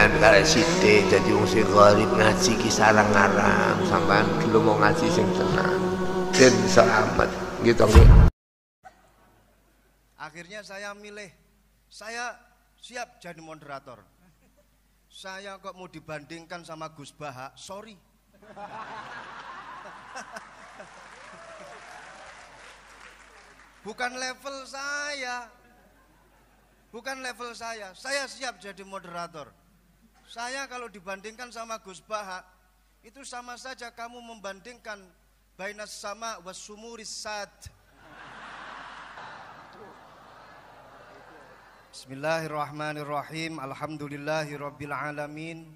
sampean kare sithik dadi wong sing gharib ngaji ki sarang-arang sampean dulu mau ngaji sing tenang den selamat gitu nggih akhirnya saya milih saya siap jadi moderator saya kok mau dibandingkan sama Gus Baha sorry bukan level saya bukan level saya. Saya siap jadi moderator. Saya kalau dibandingkan sama Gus Baha, itu sama saja kamu membandingkan bainas sama wasumuris sad. Bismillahirrahmanirrahim. Alhamdulillahirabbil alamin.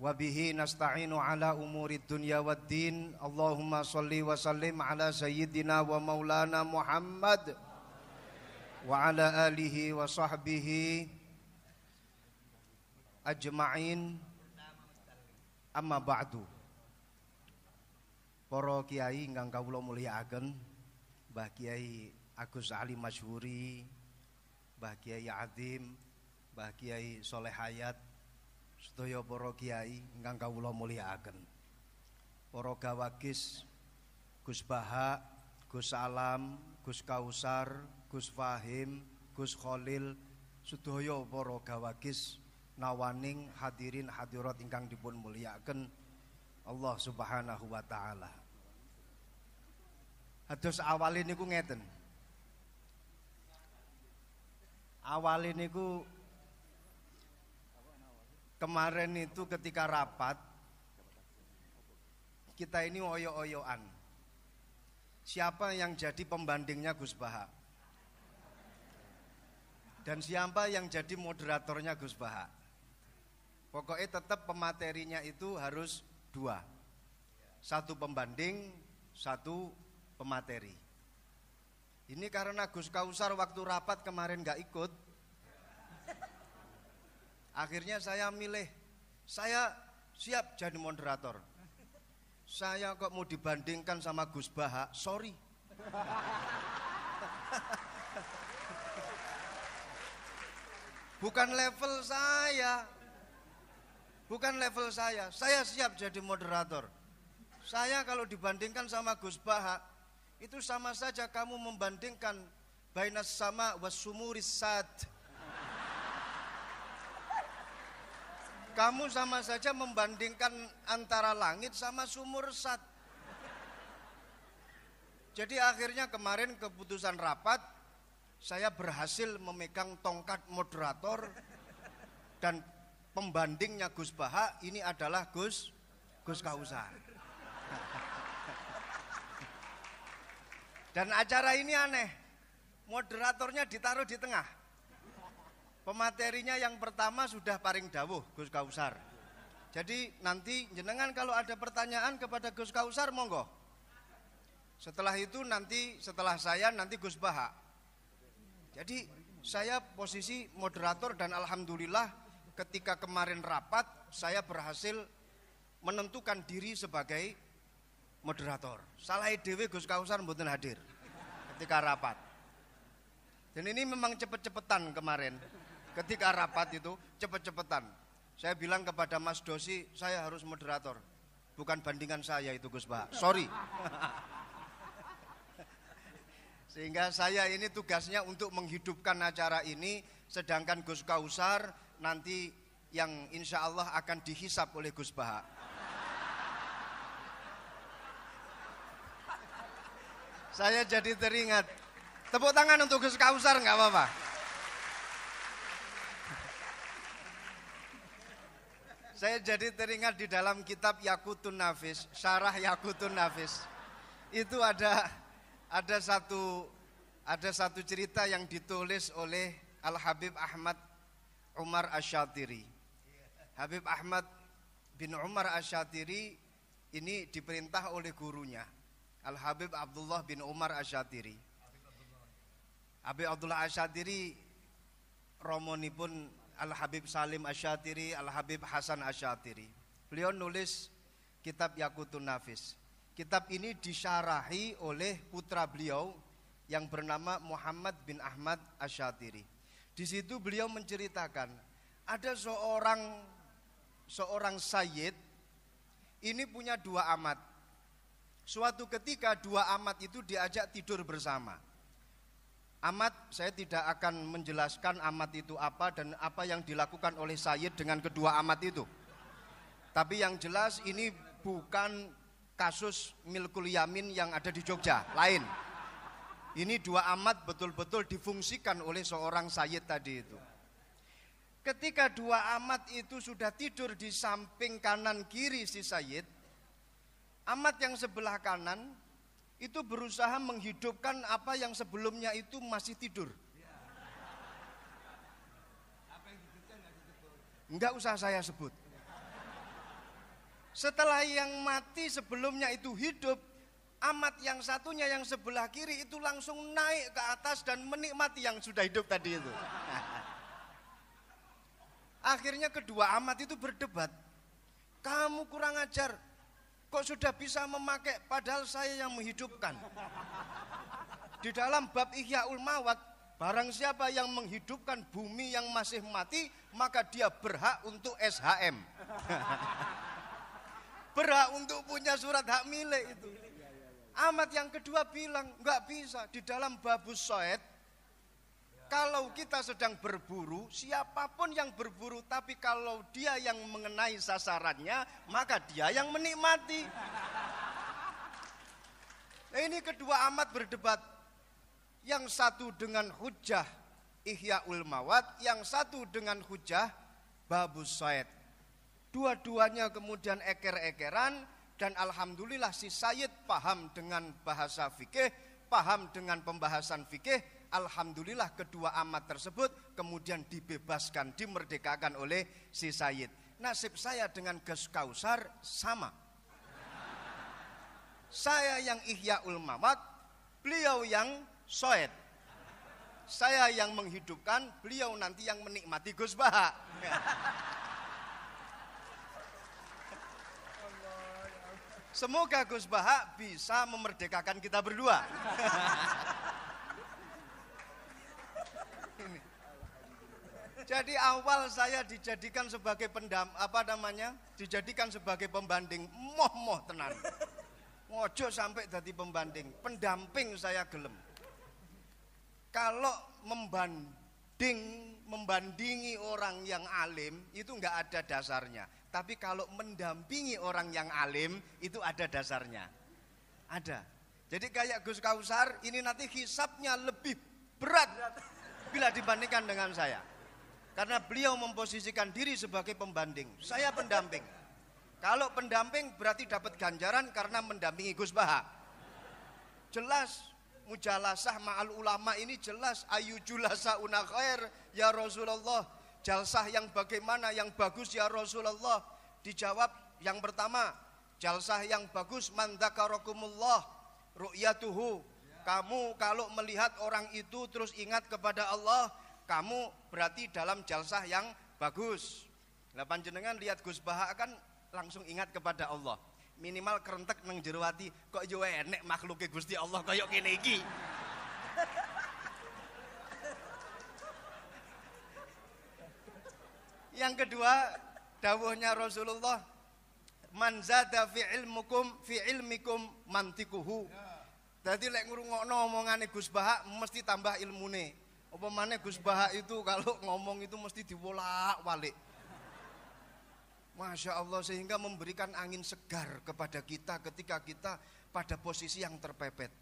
Wabihi nasta'inu ala umuri dunya waddin Allahumma salli wa sallim ala sayyidina wa maulana Muhammad Wa ala alihi wa sahbihi ajma'in amma ba'du para kiai ingkang kawula mulyakaken Mbah Kiai Agus Ali Masyhuri Mbah Kiai Adim Mbah Kiai Soleh Hayat sedaya para kiai ingkang kawula mulyakaken para gawagis Gus Bahak Gus Alam Gus Kausar Gus Fahim Gus Khalil sedaya para gawagis nawaning hadirin hadirat ingkang dipun muliakan Allah Subhanahu wa taala. awal ini ku ngeten. ini ku kemarin itu ketika rapat kita ini oyo-oyoan. Siapa yang jadi pembandingnya Gus Baha? Dan siapa yang jadi moderatornya Gus Baha? Pokoknya tetap pematerinya itu harus dua. Satu pembanding, satu pemateri. Ini karena Gus Kausar waktu rapat kemarin gak ikut. Akhirnya saya milih, saya siap jadi moderator. Saya kok mau dibandingkan sama Gus Baha, sorry. Bukan level saya, Bukan level saya. Saya siap jadi moderator. Saya kalau dibandingkan sama Gus Baha, itu sama saja kamu membandingkan bainas sama wasumuris sad. Kamu sama saja membandingkan antara langit sama sumur sat. Jadi akhirnya kemarin keputusan rapat, saya berhasil memegang tongkat moderator dan pembandingnya Gus Baha ini adalah Gus Gus Kausar. Dan acara ini aneh. Moderatornya ditaruh di tengah. Pematerinya yang pertama sudah paring dawuh Gus Kausar. Jadi nanti jenengan kalau ada pertanyaan kepada Gus Kausar monggo. Setelah itu nanti setelah saya nanti Gus Baha. Jadi saya posisi moderator dan alhamdulillah ketika kemarin rapat saya berhasil menentukan diri sebagai moderator. Salah Dewi Gus Kausar mboten hadir ketika rapat. Dan ini memang cepet-cepetan kemarin. Ketika rapat itu cepet-cepetan. Saya bilang kepada Mas Dosi, saya harus moderator. Bukan bandingan saya itu Gus Bah. Sorry. Sehingga saya ini tugasnya untuk menghidupkan acara ini, sedangkan Gus Kausar nanti yang insya Allah akan dihisap oleh Gus Baha. Saya jadi teringat. Tepuk tangan untuk Gus Kausar nggak apa-apa. Saya jadi teringat di dalam kitab Yakutun Nafis, Syarah Yakutun Nafis. Itu ada ada satu ada satu cerita yang ditulis oleh Al Habib Ahmad Umar Asyatiri. Habib Ahmad bin Umar Asyatiri ini diperintah oleh gurunya Al Habib Abdullah bin Umar Asyatiri. Habib Abdullah Asyatiri pun Al Habib Salim Asyatiri, Al Habib Hasan Asyatiri. Beliau nulis kitab Yakutun Nafis. Kitab ini disyarahi oleh putra beliau yang bernama Muhammad bin Ahmad Asyatiri. Di situ beliau menceritakan ada seorang seorang sayyid ini punya dua amat. Suatu ketika dua amat itu diajak tidur bersama. Amat saya tidak akan menjelaskan amat itu apa dan apa yang dilakukan oleh Sayyid dengan kedua amat itu. Tapi yang jelas ini bukan kasus milkul yamin yang ada di Jogja, lain. Ini dua amat betul-betul difungsikan oleh seorang sayyid tadi itu. Ketika dua amat itu sudah tidur di samping kanan kiri si sayyid, amat yang sebelah kanan itu berusaha menghidupkan apa yang sebelumnya itu masih tidur. Enggak usah saya sebut. Setelah yang mati sebelumnya itu hidup, Amat yang satunya yang sebelah kiri itu langsung naik ke atas dan menikmati yang sudah hidup tadi itu. Akhirnya kedua amat itu berdebat. Kamu kurang ajar. Kok sudah bisa memakai padahal saya yang menghidupkan. Di dalam bab Ihya Ulmawat, Barang siapa yang menghidupkan bumi yang masih mati, maka dia berhak untuk SHM. berhak untuk punya surat hak milik itu. Amat yang kedua bilang, nggak bisa. Di dalam babu soet kalau kita sedang berburu, siapapun yang berburu, tapi kalau dia yang mengenai sasarannya, maka dia yang menikmati. Nah, ini kedua amat berdebat. Yang satu dengan hujah Ihya Ulmawat, yang satu dengan hujah Babu Said. Dua-duanya kemudian eker-ekeran, dan alhamdulillah si Sayyid paham dengan bahasa fikih, paham dengan pembahasan fikih. Alhamdulillah kedua amat tersebut kemudian dibebaskan, dimerdekakan oleh si Sayyid. Nasib saya dengan Gus Kausar sama. Saya yang Ihya Ulmawat, beliau yang Soed. Saya yang menghidupkan, beliau nanti yang menikmati Gus Baha. Semoga Gus Bahak bisa memerdekakan kita berdua. Ini. Jadi awal saya dijadikan sebagai pendam apa namanya? Dijadikan sebagai pembanding moh-moh tenan. Ngojo sampai jadi pembanding, pendamping saya gelem. Kalau membanding membandingi orang yang alim itu enggak ada dasarnya. Tapi kalau mendampingi orang yang alim itu ada dasarnya. Ada. Jadi kayak Gus Kausar ini nanti hisapnya lebih berat bila dibandingkan dengan saya. Karena beliau memposisikan diri sebagai pembanding. Saya pendamping. Kalau pendamping berarti dapat ganjaran karena mendampingi Gus Baha. Jelas mujalasah ma'al ulama ini jelas ayu julasa una khair ya Rasulullah Jalsah yang bagaimana yang bagus ya Rasulullah? Dijawab yang pertama, jalsah yang bagus mandakarokumullah ru'yatuhu. Kamu kalau melihat orang itu terus ingat kepada Allah, kamu berarti dalam jalsah yang bagus. Nah panjenengan lihat Gus Baha kan langsung ingat kepada Allah. Minimal kerentek neng jeruati kok yo enek gus Gusti Allah kayak kene iki. Yang kedua, dawuhnya Rasulullah, "Man zada fi ilmukum fi ilmikum mantikuhu." Jadi lek ngurungokno omongane Gus Bahak mesti tambah ilmune. Apa mana Gus Bahak itu kalau ngomong itu mesti diwolak-walik. Masya Allah sehingga memberikan angin segar kepada kita ketika kita pada posisi yang terpepet.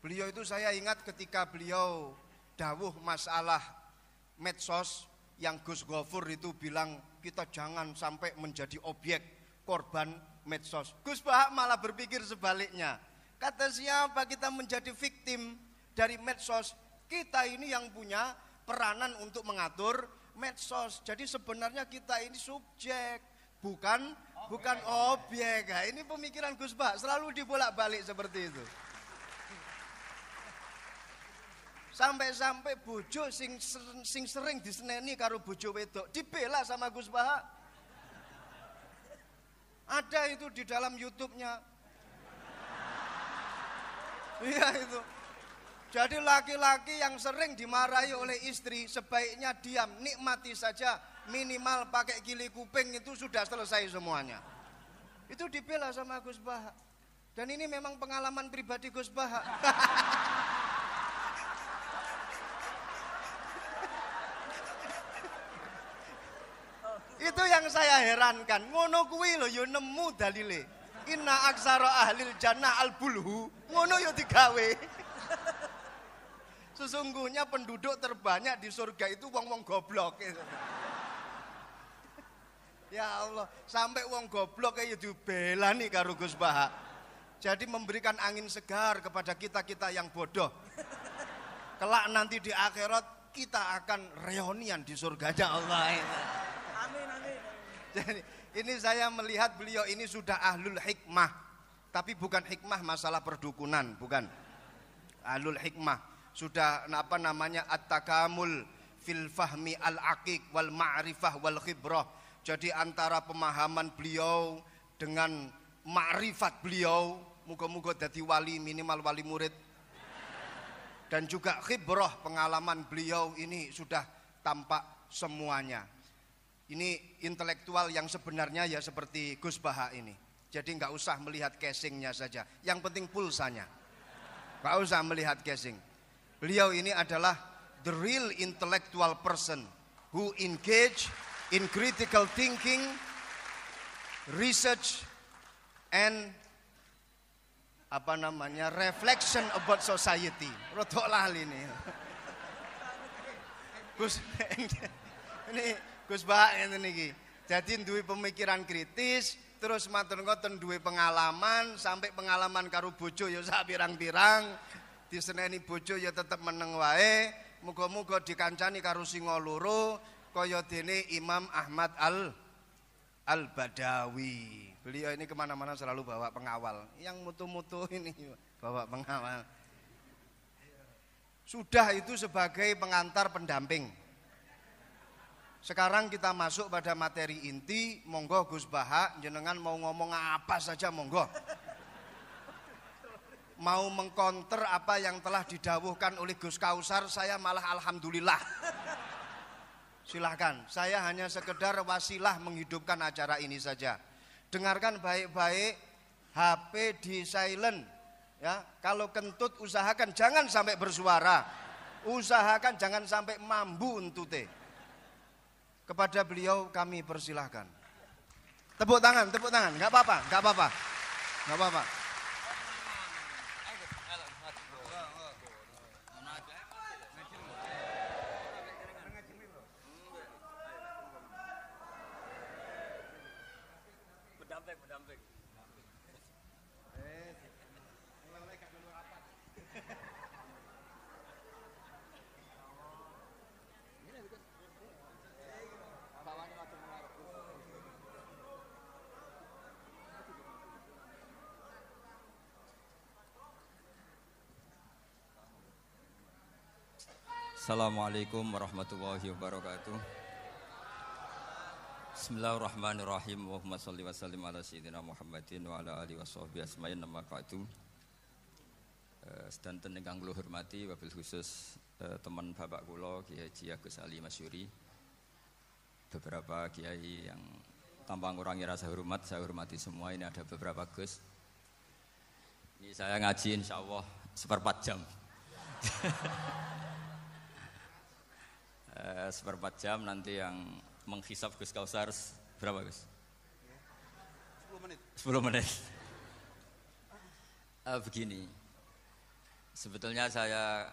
Beliau itu saya ingat ketika beliau dawuh masalah medsos yang Gus Gofur itu bilang kita jangan sampai menjadi objek korban medsos. Gus Bahak malah berpikir sebaliknya. Kata siapa kita menjadi victim dari medsos? Kita ini yang punya peranan untuk mengatur medsos. Jadi sebenarnya kita ini subjek, bukan okay. bukan objek. Nah, ini pemikiran Gus Bahak selalu dibolak-balik seperti itu. Sampai-sampai bojo sing sering, sing sering diseneni karo bojo wedok dibela sama Gus Baha. Ada itu di dalam YouTube-nya. Iya itu. Jadi laki-laki yang sering dimarahi oleh istri sebaiknya diam, nikmati saja. Minimal pakai gili kuping itu sudah selesai semuanya. Itu dibela sama Gus Baha. Dan ini memang pengalaman pribadi Gus Baha. Itu yang saya herankan. Ngono kuwi lho yo nemu dalile. Inna aksara ahlil jannah al bulhu. Ngono yo digawe. Sesungguhnya penduduk terbanyak di surga itu wong-wong goblok. Ya Allah, sampai wong goblok kayak nih karo Gus Baha. Jadi memberikan angin segar kepada kita-kita yang bodoh. Kelak nanti di akhirat kita akan reunian di surganya Allah. Jadi ini saya melihat beliau ini sudah ahlul hikmah. Tapi bukan hikmah masalah perdukunan, bukan. Ahlul hikmah sudah apa namanya at-takamul fil fahmi al aqiq wal ma'rifah wal khibrah. Jadi antara pemahaman beliau dengan ma'rifat beliau, muga-muga jadi wali minimal wali murid. Dan juga khibrah pengalaman beliau ini sudah tampak semuanya. Ini intelektual yang sebenarnya ya seperti Gus Baha ini. Jadi nggak usah melihat casingnya saja. Yang penting pulsanya. Nggak usah melihat casing. Beliau ini adalah the real intellectual person who engage in critical thinking, research, and apa namanya reflection about society. Rotok ini. Gus, ini Gus Bah ngeten niki. Jadi duwe pemikiran kritis, terus matur ngoten duwe pengalaman, sampai pengalaman karo bojo ya sak pirang-pirang, diseneni bojo ya tetep meneng wae, muga-muga dikancani karo singa loro kaya dene Imam Ahmad Al Al Badawi. Beliau ini kemana-mana selalu bawa pengawal. Yang mutu-mutu ini bawa pengawal. Sudah itu sebagai pengantar pendamping. Sekarang kita masuk pada materi inti. Monggo Gus Baha, jenengan mau ngomong apa saja monggo. Mau mengkonter apa yang telah didawuhkan oleh Gus Kausar, saya malah alhamdulillah. Silahkan, saya hanya sekedar wasilah menghidupkan acara ini saja. Dengarkan baik-baik, HP di silent. Ya, kalau kentut usahakan jangan sampai bersuara. Usahakan jangan sampai mambu untute. Kepada beliau kami persilahkan. Tepuk tangan, tepuk tangan. nggak apa-apa, nggak apa-apa. Gak apa-apa. Assalamualaikum warahmatullahi wabarakatuh. Bismillahirrahmanirrahim. Allahumma shalli wa sallim ala sayyidina Muhammadin wa ala alihi washabihi asma'in nama ka'tu. Eh, Sedanten ingkang kula hormati wabil khusus eh, teman bapak kula Kiai Haji Agus Ali Masyuri. Beberapa kiai yang tanpa ngurangi rasa hormat, saya hormati semua. Ini ada beberapa Gus. Ini saya ngaji insya Allah seperempat jam. Eh, seperempat jam nanti yang menghisap Gus Kausar berapa Gus? 10 menit. 10 menit. uh, begini, sebetulnya saya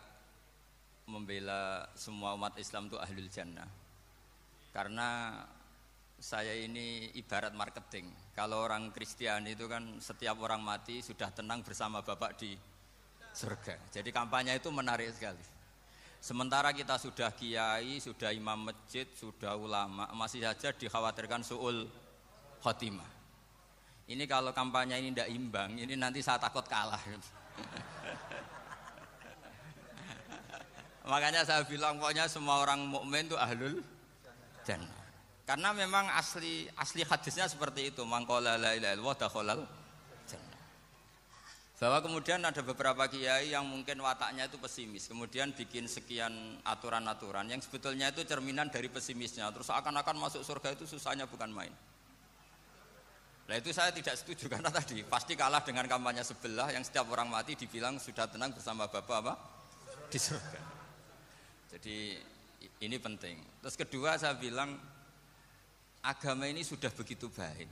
membela semua umat Islam itu ahlul jannah. Karena saya ini ibarat marketing. Kalau orang Kristen itu kan setiap orang mati sudah tenang bersama Bapak di surga. Jadi kampanye itu menarik sekali. Sementara kita sudah kiai, sudah imam masjid, sudah ulama, masih saja dikhawatirkan suul khotimah. Ini kalau kampanye ini tidak imbang, ini nanti saya takut kalah. Makanya saya bilang pokoknya semua orang mukmin itu ahlul jannah. Karena memang asli asli hadisnya seperti itu. Mangkola la ilaha illallah bahwa kemudian ada beberapa kiai yang mungkin wataknya itu pesimis, kemudian bikin sekian aturan-aturan yang sebetulnya itu cerminan dari pesimisnya. Terus akan-akan masuk surga itu susahnya bukan main. Nah itu saya tidak setuju karena tadi pasti kalah dengan kampanye sebelah yang setiap orang mati dibilang sudah tenang bersama Bapak apa? Di surga. Jadi ini penting. Terus kedua saya bilang agama ini sudah begitu baik.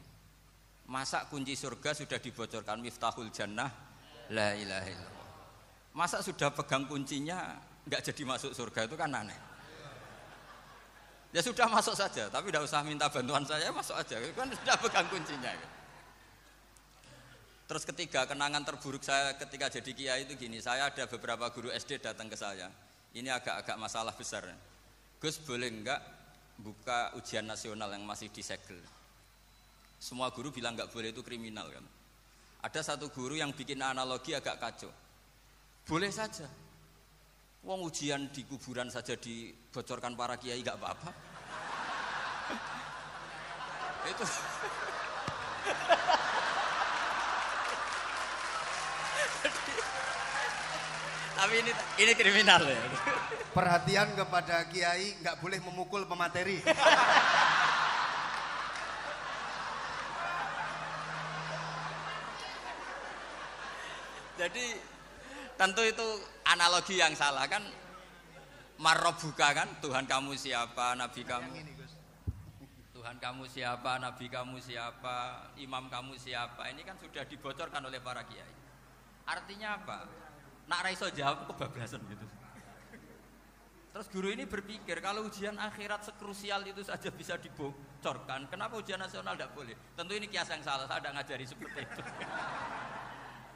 Masa kunci surga sudah dibocorkan miftahul jannah La ilaha illallah. Masa sudah pegang kuncinya nggak jadi masuk surga itu kan aneh. Ya sudah masuk saja, tapi tidak usah minta bantuan saya masuk aja. Kan sudah pegang kuncinya. Terus ketiga kenangan terburuk saya ketika jadi kiai itu gini, saya ada beberapa guru SD datang ke saya. Ini agak-agak masalah besar. Gus boleh nggak buka ujian nasional yang masih disegel? Semua guru bilang nggak boleh itu kriminal kan. Ada satu guru yang bikin analogi agak kacau. Boleh saja. Wong ujian di kuburan saja dibocorkan para kiai gak apa-apa. Itu Tapi ini ini kriminal ya. Perhatian kepada kiai nggak boleh memukul pemateri. Jadi tentu itu analogi yang salah kan. Marobuka kan Tuhan kamu siapa, Nabi kamu. Tuhan kamu siapa, Nabi kamu siapa, Imam kamu siapa. Ini kan sudah dibocorkan oleh para kiai. Artinya apa? Nak raiso jawab kebablasan gitu. Terus guru ini berpikir kalau ujian akhirat sekrusial itu saja bisa dibocorkan, kenapa ujian nasional tidak boleh? Tentu ini kias yang salah, saya tidak ngajari seperti itu.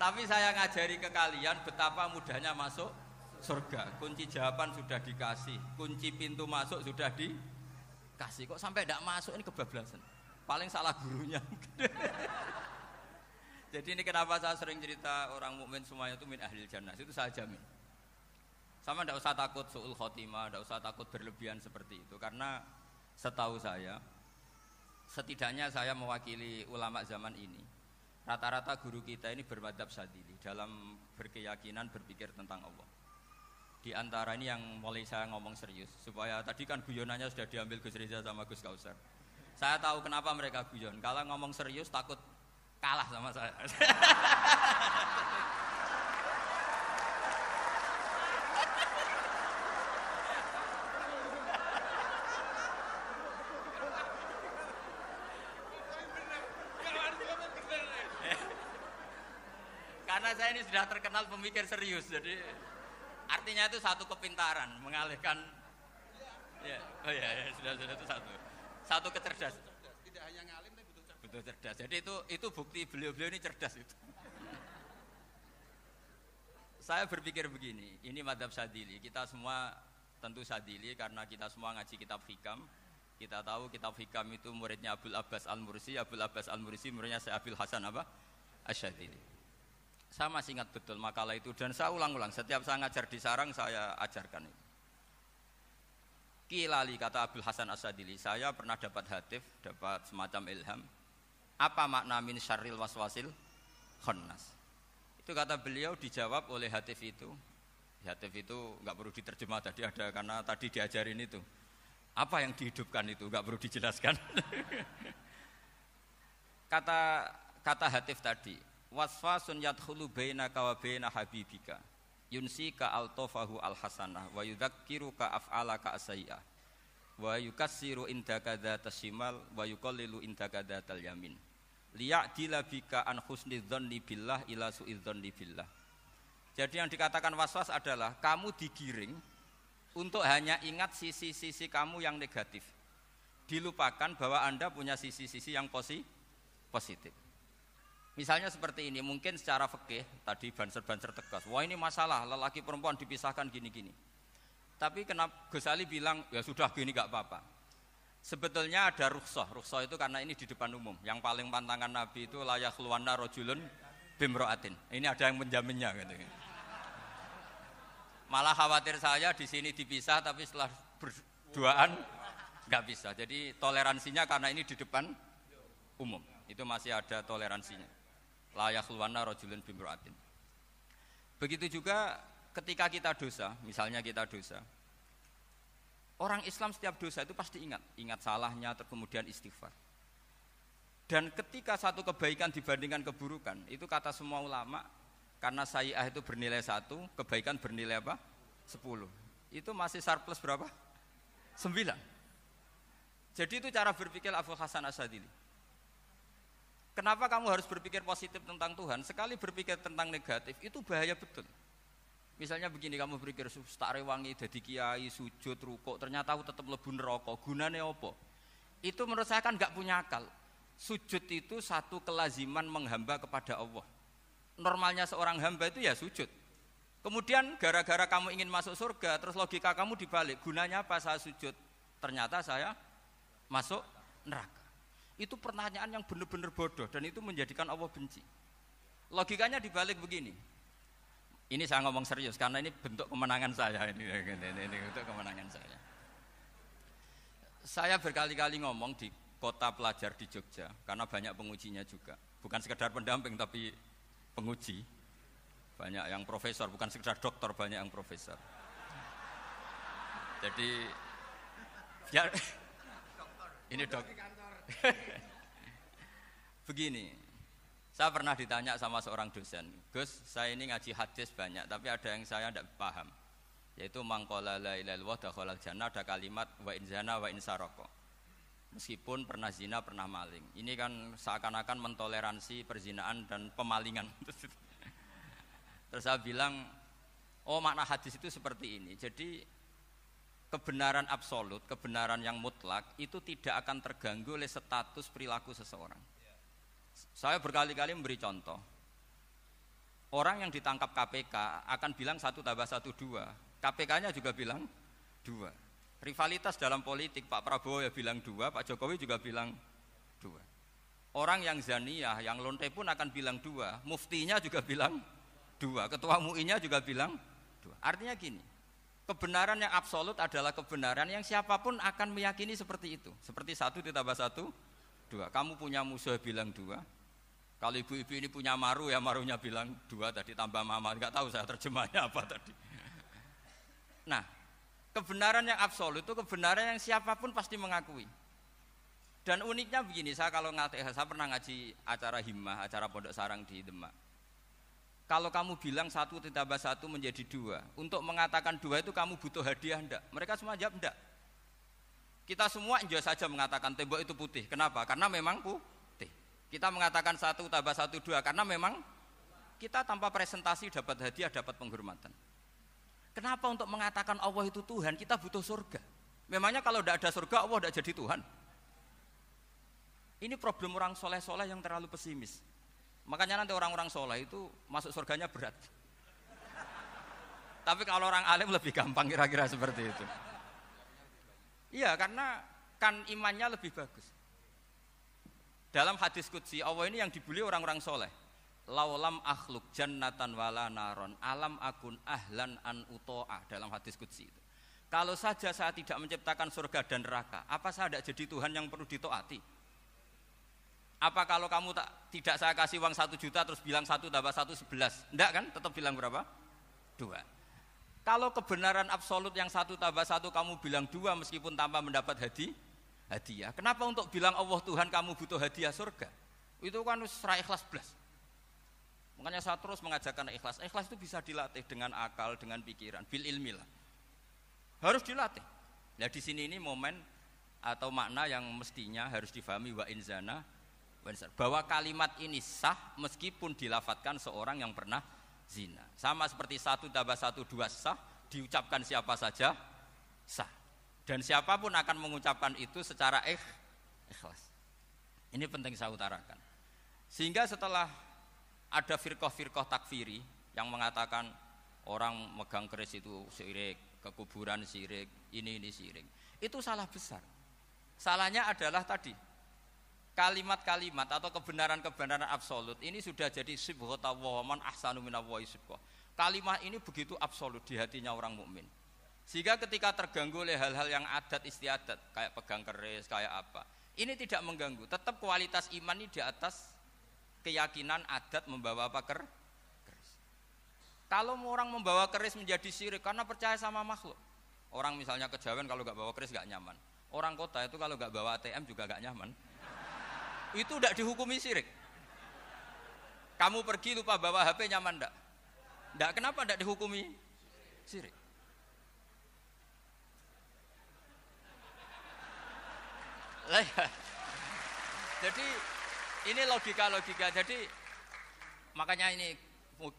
Tapi saya ngajari ke kalian betapa mudahnya masuk surga. Kunci jawaban sudah dikasih, kunci pintu masuk sudah dikasih. Kok sampai tidak masuk ini kebablasan. Paling salah gurunya. Jadi ini kenapa saya sering cerita orang mukmin semuanya itu min ahli jannah. Itu saya jamin. Sama tidak usah takut suul khotimah, tidak usah takut berlebihan seperti itu. Karena setahu saya, setidaknya saya mewakili ulama zaman ini. Rata-rata guru kita ini bermadhab sadili dalam berkeyakinan berpikir tentang Allah. Di antara ini yang mulai saya ngomong serius supaya tadi kan guyonannya sudah diambil Gus Reza sama Gus Kausar. Saya tahu kenapa mereka guyon. Kalau ngomong serius takut kalah sama saya. saya ini sudah terkenal pemikir serius, jadi artinya itu satu kepintaran mengalihkan. Ya, oh ya, ya sudah sudah itu satu, satu kecerdasan. Tidak hanya ngalim tapi butuh cerdas. Butuh cerdas. Jadi itu itu bukti beliau-beliau ini cerdas itu. saya berpikir begini, ini madhab sadili. Kita semua tentu sadili karena kita semua ngaji kitab hikam. Kita tahu kitab hikam itu muridnya Abdul Abbas Al-Mursi, Abdul Abbas Al-Mursi muridnya saya Abdul Hasan apa? Asyadili. Saya masih ingat betul makalah itu dan saya ulang-ulang setiap saya ngajar di sarang saya ajarkan itu. Kilali kata Abdul Hasan Asadili, saya pernah dapat hatif, dapat semacam ilham. Apa makna min syarril waswasil khonnas Itu kata beliau dijawab oleh hatif itu. Hatif itu nggak perlu diterjemah tadi ada karena tadi diajarin itu. Apa yang dihidupkan itu nggak perlu dijelaskan. kata kata hatif tadi, Waswasun yadkhulu bainaka wa baina habibika yunsika altofahu alhasanah wa yudzakkiruka af'alaka asai'ah wa yukassiru indaka dzata shimal wa yuqallilu indaka dzatal yamin liya'dila bika an husni dzanni billah ila su'i dzanni billah jadi yang dikatakan waswas adalah kamu digiring untuk hanya ingat sisi-sisi kamu yang negatif dilupakan bahwa Anda punya sisi-sisi yang positif Misalnya seperti ini, mungkin secara fikih tadi banser-banser tegas. Wah ini masalah lelaki perempuan dipisahkan gini-gini. Tapi kenapa Gus Ali bilang ya sudah gini gak apa-apa. Sebetulnya ada rukhsah. Rukhsah itu karena ini di depan umum. Yang paling pantangan Nabi itu layak luwana rojulun bimroatin. Ini ada yang menjaminnya gitu. Malah khawatir saya di sini dipisah tapi setelah berduaan gak bisa. Jadi toleransinya karena ini di depan umum. Itu masih ada toleransinya layak luwana rojulin bimroatin begitu juga ketika kita dosa misalnya kita dosa orang Islam setiap dosa itu pasti ingat ingat salahnya kemudian istighfar dan ketika satu kebaikan dibandingkan keburukan itu kata semua ulama karena sayiah itu bernilai satu kebaikan bernilai apa? sepuluh itu masih surplus berapa? sembilan jadi itu cara berpikir Abu Hasan Asadili Kenapa kamu harus berpikir positif tentang Tuhan? Sekali berpikir tentang negatif itu bahaya betul. Misalnya begini kamu berpikir tak rewangi jadi kiai sujud ruko, ternyata aku tetap lebih neraka gunanya apa? Itu menurut saya kan nggak punya akal. Sujud itu satu kelaziman menghamba kepada Allah. Normalnya seorang hamba itu ya sujud. Kemudian gara-gara kamu ingin masuk surga, terus logika kamu dibalik. Gunanya apa saya sujud? Ternyata saya masuk neraka. Itu pertanyaan yang benar-benar bodoh dan itu menjadikan Allah benci. Logikanya dibalik begini. Ini saya ngomong serius karena ini bentuk kemenangan saya ini, ini, ini, ini bentuk kemenangan saya. Saya berkali-kali ngomong di kota pelajar di Jogja karena banyak pengujinya juga. Bukan sekedar pendamping tapi penguji. Banyak yang profesor, bukan sekedar dokter, banyak yang profesor. Jadi biar ya, ini dok Begini, saya pernah ditanya sama seorang dosen, Gus, saya ini ngaji hadis banyak, tapi ada yang saya tidak paham, yaitu mangkola la ilallah dakhalal jannah ada kalimat wa inzana wa saroko. Meskipun pernah zina, pernah maling. Ini kan seakan-akan mentoleransi perzinaan dan pemalingan. Terus saya bilang, oh makna hadis itu seperti ini. Jadi kebenaran absolut, kebenaran yang mutlak itu tidak akan terganggu oleh status perilaku seseorang. Saya berkali-kali memberi contoh. Orang yang ditangkap KPK akan bilang satu tambah satu dua. KPK-nya juga bilang dua. Rivalitas dalam politik Pak Prabowo ya bilang dua, Pak Jokowi juga bilang dua. Orang yang zaniyah, yang lonte pun akan bilang dua. Muftinya juga bilang dua. Ketua MUI-nya juga bilang dua. Artinya gini, kebenaran yang absolut adalah kebenaran yang siapapun akan meyakini seperti itu. Seperti satu ditambah satu, dua. Kamu punya musuh bilang dua. Kalau ibu-ibu ini punya maru ya marunya bilang dua tadi tambah mama. Enggak tahu saya terjemahnya apa tadi. Nah, kebenaran yang absolut itu kebenaran yang siapapun pasti mengakui. Dan uniknya begini, saya kalau ngatih, eh, saya pernah ngaji acara himmah, acara pondok sarang di Demak kalau kamu bilang satu ditambah satu menjadi dua, untuk mengatakan dua itu kamu butuh hadiah enggak? Mereka semua jawab enggak. Kita semua enjoy saja mengatakan tembok itu putih. Kenapa? Karena memang putih. Kita mengatakan satu tambah satu dua karena memang kita tanpa presentasi dapat hadiah, dapat penghormatan. Kenapa untuk mengatakan Allah itu Tuhan kita butuh surga? Memangnya kalau tidak ada surga Allah tidak jadi Tuhan? Ini problem orang soleh-soleh yang terlalu pesimis. Makanya nanti orang-orang soleh itu masuk surganya berat. Tapi kalau orang alim lebih gampang kira-kira seperti itu. Iya, karena kan imannya lebih bagus. Dalam hadis kutsi, Allah ini yang dibully orang-orang soleh. Laulam akhluk jannatan wala naron alam akun ahlan an utoa dalam hadis kutsi itu. Kalau saja saya tidak menciptakan surga dan neraka, apa saya tidak jadi Tuhan yang perlu ditoati? Apa kalau kamu tak, tidak saya kasih uang satu juta terus bilang satu tambah satu sebelas? Enggak kan? Tetap bilang berapa? Dua. Kalau kebenaran absolut yang satu tambah satu kamu bilang dua meskipun tanpa mendapat hadi, hadiah. Kenapa untuk bilang Allah oh, Tuhan kamu butuh hadiah surga? Itu kan serah ikhlas belas. Makanya saya terus mengajarkan ikhlas. Ikhlas itu bisa dilatih dengan akal, dengan pikiran, bil lah Harus dilatih. Nah di sini ini momen atau makna yang mestinya harus difahami wa inzana bahwa kalimat ini sah meskipun dilafatkan seorang yang pernah zina. Sama seperti satu tambah satu dua sah diucapkan siapa saja sah. Dan siapapun akan mengucapkan itu secara ikhlas. Ini penting saya utarakan. Sehingga setelah ada firkoh-firkoh takfiri yang mengatakan orang megang keris itu sirik, kekuburan sirik, ini ini sirik. Itu salah besar. Salahnya adalah tadi kalimat-kalimat atau kebenaran-kebenaran absolut ini sudah jadi sibghatawaman ahsanu minallahi sibghah. Kalimat ini begitu absolut di hatinya orang mukmin. Sehingga ketika terganggu oleh hal-hal yang adat istiadat kayak pegang keris, kayak apa, ini tidak mengganggu. Tetap kualitas iman ini di atas keyakinan adat membawa apa keris. Kalau orang membawa keris menjadi sirik karena percaya sama makhluk. Orang misalnya kejawen kalau nggak bawa keris nggak nyaman. Orang kota itu kalau nggak bawa ATM juga nggak nyaman itu tidak dihukumi syirik. Kamu pergi lupa bawa HP nyaman tidak? Tidak, kenapa tidak dihukumi syirik? Iya. Jadi ini logika-logika. Jadi makanya ini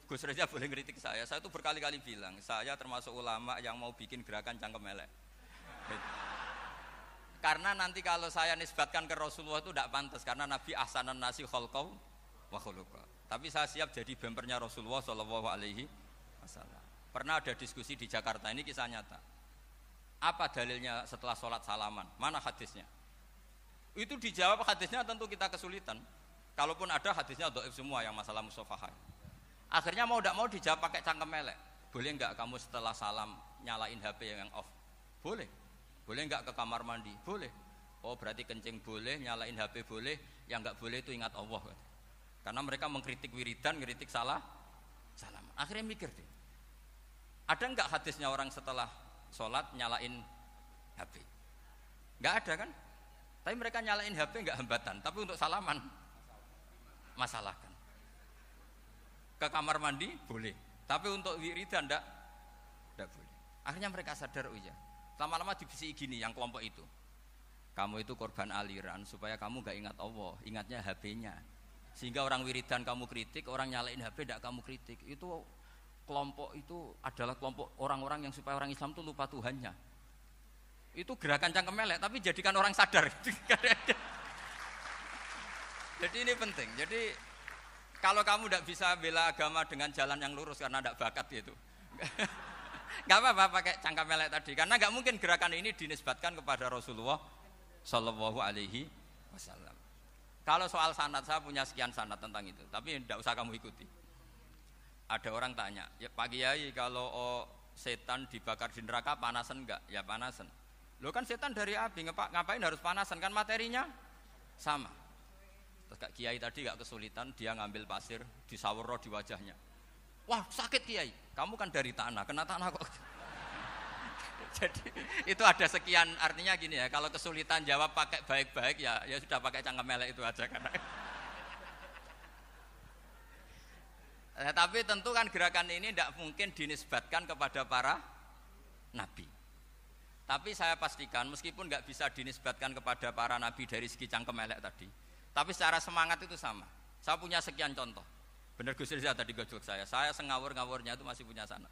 Gus Reza boleh kritik saya. Saya tuh berkali-kali bilang, saya termasuk ulama yang mau bikin gerakan cangkem melek. Gitu. Karena nanti kalau saya nisbatkan ke Rasulullah itu tidak pantas karena Nabi ahsanan nasi kholqaw wa Tapi saya siap jadi bempernya Rasulullah Shallallahu alaihi wasallam. Pernah ada diskusi di Jakarta ini kisah nyata. Apa dalilnya setelah sholat salaman? Mana hadisnya? Itu dijawab hadisnya tentu kita kesulitan. Kalaupun ada hadisnya doib semua yang masalah musofahai. Akhirnya mau tidak mau dijawab pakai cangkem melek. Boleh nggak kamu setelah salam nyalain HP yang off? Boleh. Boleh nggak ke kamar mandi? Boleh. Oh berarti kencing boleh, nyalain HP boleh, yang nggak boleh itu ingat Allah. Kan? Karena mereka mengkritik wiridan, kritik salah, salam. Akhirnya mikir deh. Ada nggak hadisnya orang setelah sholat nyalain HP? Nggak ada kan? Tapi mereka nyalain HP nggak hambatan, tapi untuk salaman masalah kan Ke kamar mandi boleh, tapi untuk wiridan enggak, enggak boleh. Akhirnya mereka sadar, oh iya, Lama-lama dibisiki gini yang kelompok itu. Kamu itu korban aliran supaya kamu gak ingat Allah, ingatnya HP-nya. Sehingga orang wiridan kamu kritik, orang nyalain HP tidak kamu kritik. Itu kelompok itu adalah kelompok orang-orang yang supaya orang Islam tuh lupa Tuhannya. Itu gerakan cangkem melek tapi jadikan orang sadar. Jadi ini penting. Jadi kalau kamu tidak bisa bela agama dengan jalan yang lurus karena tidak bakat gitu. nggak apa-apa pakai cangkang melek tadi karena nggak mungkin gerakan ini dinisbatkan kepada Rasulullah Shallallahu Alaihi Wasallam. Kalau soal sanat saya punya sekian sanat tentang itu, tapi tidak usah kamu ikuti. Ada orang tanya, ya Pak Kiai kalau oh, setan dibakar di neraka panasan enggak? Ya panasan. Lo kan setan dari api, ngapain harus panasan? Kan materinya sama. Terus Kak Kiai tadi enggak kesulitan, dia ngambil pasir, di disawur di wajahnya Wah sakit kiai, kamu kan dari tanah, kena tanah kok. Jadi itu ada sekian artinya gini ya, kalau kesulitan jawab pakai baik-baik ya ya sudah pakai cangkem melek itu aja karena. nah, tapi tentu kan gerakan ini tidak mungkin dinisbatkan kepada para nabi. Tapi saya pastikan meskipun nggak bisa dinisbatkan kepada para nabi dari segi cangkem melek tadi, tapi secara semangat itu sama. Saya punya sekian contoh. Benar Gus Rizal tadi gojek saya. Saya sengawur-ngawurnya itu masih punya sana.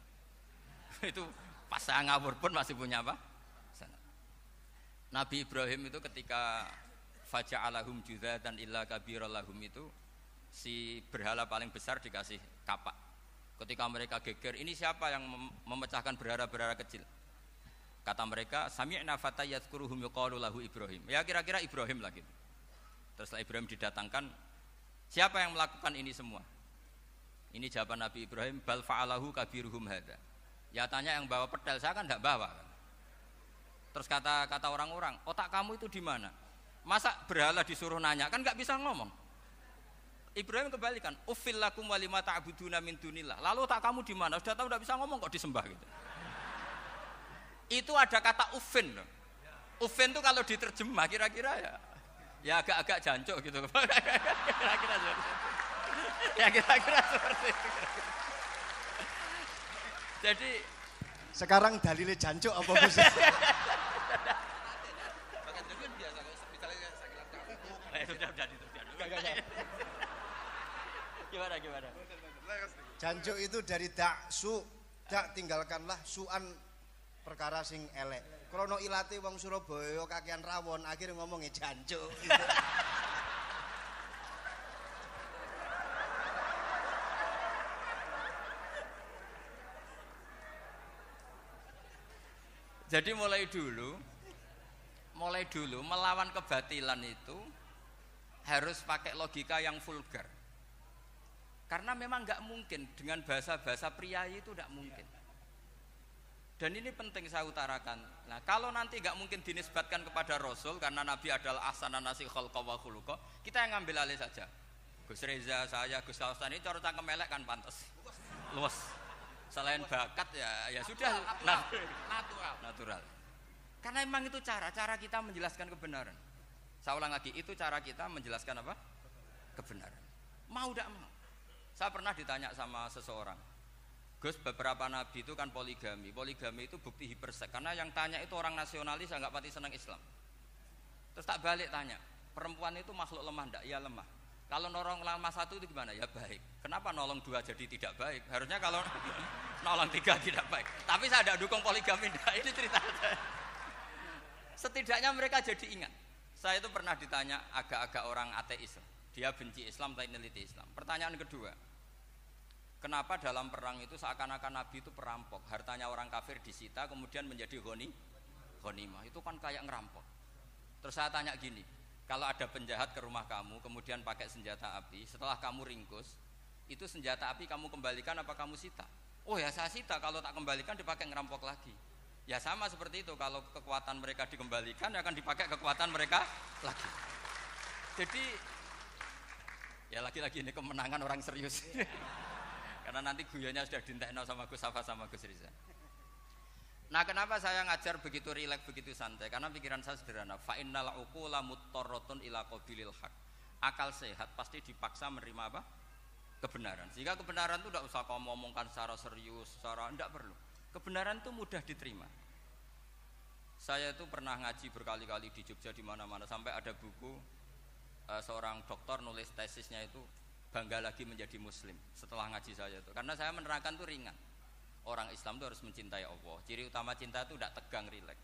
itu pas saya ngawur pun masih punya apa? Sana. Nabi Ibrahim itu ketika faja'alahum dan illa kabirallahum itu si berhala paling besar dikasih kapak. Ketika mereka geger, ini siapa yang memecahkan berhala-berhala kecil? Kata mereka, sami'na fatayat kuruhum lahu Ibrahim. Ya kira-kira Ibrahim lagi. Gitu. Teruslah Ibrahim didatangkan, siapa yang melakukan ini semua? Ini jawaban Nabi Ibrahim, bal fa'alahu kabiruhum hada. Ya tanya yang bawa pedal, saya kan tidak bawa. Terus kata kata orang-orang, otak kamu itu di mana? Masa berhala disuruh nanya, kan nggak bisa ngomong. Ibrahim kebalikan, ufil lakum walima ta'buduna min dunillah. Lalu otak kamu di mana? Sudah tahu tidak bisa ngomong kok disembah gitu. Itu ada kata ufin. Ufin itu kalau diterjemah kira-kira ya ya agak-agak jancok gitu. kira-kira jancok. ya kira-kira seperti itu. Jadi sekarang dalile jancuk apa Gus? Nah, gimana Jancuk itu dari dak su, dak tinggalkanlah suan perkara sing elek. Krono ilate wong Surabaya kakean rawon akhir ngomongnya jancuk. Jadi mulai dulu mulai dulu melawan kebatilan itu harus pakai logika yang vulgar. Karena memang nggak mungkin dengan bahasa-bahasa priayi itu nggak mungkin. Dan ini penting saya utarakan. Nah, kalau nanti nggak mungkin dinisbatkan kepada Rasul karena Nabi adalah asana nasi khalqa wa khuluqa, kita yang ngambil alih saja. Gus Reza, saya, Gus Hasan ini cara tangkem melek kan pantas. Luas selain bakat ya ya sudah natural, nah, natural natural karena emang itu cara cara kita menjelaskan kebenaran saya ulang lagi itu cara kita menjelaskan apa kebenaran mau tidak mau saya pernah ditanya sama seseorang Gus beberapa nabi itu kan poligami poligami itu bukti hipersek karena yang tanya itu orang nasionalis yang nggak pati senang Islam terus tak balik tanya perempuan itu makhluk lemah tidak? ya lemah kalau nolong lama satu itu gimana? Ya baik. Kenapa nolong dua jadi tidak baik? Harusnya kalau nolong tiga tidak baik. Tapi saya ada dukung poligami. Nah, ini cerita saya. Setidaknya mereka jadi ingat. Saya itu pernah ditanya agak-agak orang ateis. Dia benci Islam tapi neliti Islam. Pertanyaan kedua, Kenapa dalam perang itu seakan-akan Nabi itu perampok, hartanya orang kafir disita kemudian menjadi honi. ghanimah. Itu kan kayak ngerampok. Terus saya tanya gini, kalau ada penjahat ke rumah kamu kemudian pakai senjata api setelah kamu ringkus itu senjata api kamu kembalikan apa kamu sita oh ya saya sita kalau tak kembalikan dipakai ngerampok lagi ya sama seperti itu kalau kekuatan mereka dikembalikan ya akan dipakai kekuatan mereka lagi jadi ya lagi-lagi ini kemenangan orang serius karena nanti guyonnya sudah dintekno sama Gus Safa sama Gus Riza Nah kenapa saya ngajar begitu rileks, begitu santai? Karena pikiran saya sederhana. Fa'innal ukula muttorrotun ila qabilil hak. Akal sehat pasti dipaksa menerima apa? Kebenaran. Sehingga kebenaran itu tidak usah kau ngomongkan secara serius, secara tidak perlu. Kebenaran itu mudah diterima. Saya itu pernah ngaji berkali-kali di Jogja di mana-mana sampai ada buku eh, seorang dokter nulis tesisnya itu bangga lagi menjadi muslim setelah ngaji saya itu. Karena saya menerangkan itu ringan orang Islam itu harus mencintai Allah ciri utama cinta itu tidak tegang rileks